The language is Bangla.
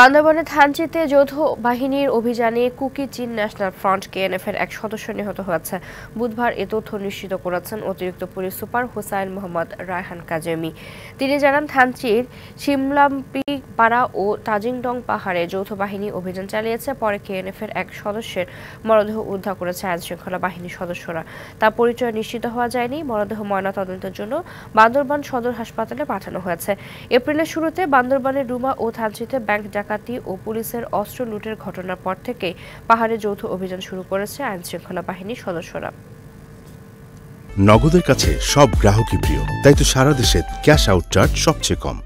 বান্দরবনে থানচিতে যৌথ বাহিনীর অভিযানে কুকি চীন ন্যাশনাল ফ্রন্ট কেএনএফ এর এক সদস্য নিহত হয়েছে বুধবার এ তথ্য নিশ্চিত করেছেন অতিরিক্ত পুলিশ সুপার হুসাইন মোহাম্মদ রায়হান কাজেমি তিনি জানান থানচির সিমলাম্পি পাড়া ও তাজিংডং পাহাড়ে যৌথ বাহিনী অভিযান চালিয়েছে পরে কেএনএফ এর এক সদস্যের মরদেহ উদ্ধার করেছে আইন শৃঙ্খলা বাহিনীর সদস্যরা তার পরিচয় নিশ্চিত হওয়া যায়নি মরদেহ ময়নাতদন্তের জন্য বান্দরবান সদর হাসপাতালে পাঠানো হয়েছে এপ্রিলের শুরুতে বান্দরবানের রুমা ও থানচিতে ব্যাংক ডাকাতি ও পুলিশের অস্ত্র লুটের ঘটনার পর থেকে পাহাড়ে যৌথ অভিযান শুরু করেছে আইনশৃঙ্খলা বাহিনীর সদস্যরা নগদের কাছে সব গ্রাহকই প্রিয় তাই তো সারা দেশে ক্যাশ আউট চার্জ সবচেয়ে কম